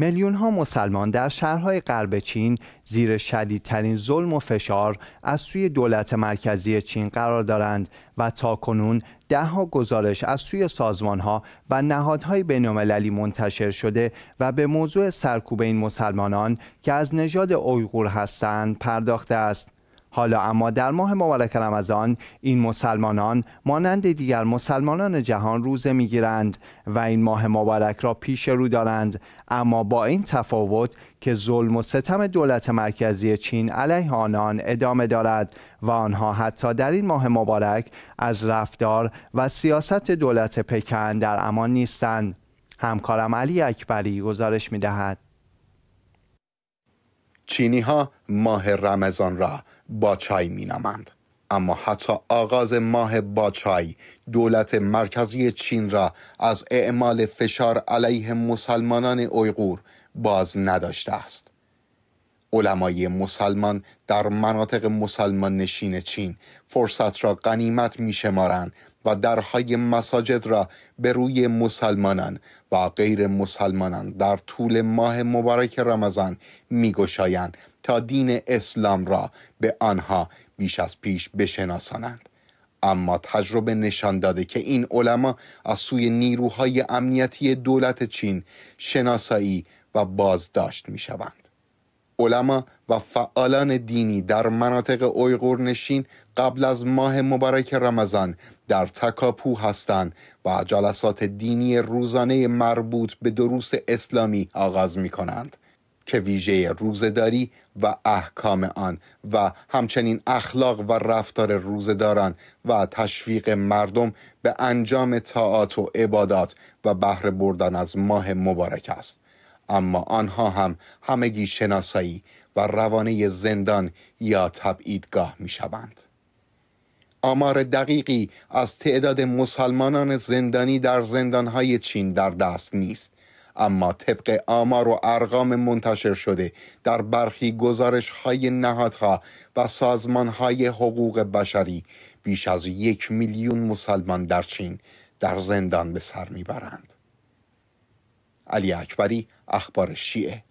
میلیون ها مسلمان در شهرهای غرب چین زیر شدیدترین ظلم و فشار از سوی دولت مرکزی چین قرار دارند و تاکنون دهها گزارش از سوی ها و نهادهای بینالمللی منتشر شده و به موضوع سرکوب این مسلمانان که از نژاد اویغور هستند پرداخته است حالا اما در ماه مبارک رمضان این مسلمانان مانند دیگر مسلمانان جهان روزه میگیرند و این ماه مبارک را پیش رو دارند اما با این تفاوت که ظلم و ستم دولت مرکزی چین علیه آنان ادامه دارد و آنها حتی در این ماه مبارک از رفتار و سیاست دولت پکن در امان نیستند همکارم علی اکبری گزارش می دهد. چینی ها ماه رمضان را با چای می اما حتی آغاز ماه چای دولت مرکزی چین را از اعمال فشار علیه مسلمانان اویغور باز نداشته است علمای مسلمان در مناطق مسلمان نشین چین فرصت را غنیمت می شمارند و درهای مساجد را به روی مسلمانان و غیر مسلمانان در طول ماه مبارک رمضان می تا دین اسلام را به آنها بیش از پیش بشناسانند. اما تجربه نشان داده که این علما از سوی نیروهای امنیتی دولت چین شناسایی و بازداشت می شوند. علما و فعالان دینی در مناطق اویغور نشین قبل از ماه مبارک رمضان در تکاپو هستند و جلسات دینی روزانه مربوط به دروس اسلامی آغاز می کنند که ویژه روزداری و احکام آن و همچنین اخلاق و رفتار روزداران و تشویق مردم به انجام طاعات و عبادات و بهره بردن از ماه مبارک است اما آنها هم همگی شناسایی و روانه زندان یا تبعیدگاه می شوند. آمار دقیقی از تعداد مسلمانان زندانی در زندانهای چین در دست نیست اما طبق آمار و ارقام منتشر شده در برخی گزارش های نهادها و سازمان های حقوق بشری بیش از یک میلیون مسلمان در چین در زندان به سر میبرند. علی اکبری اخبار شیعه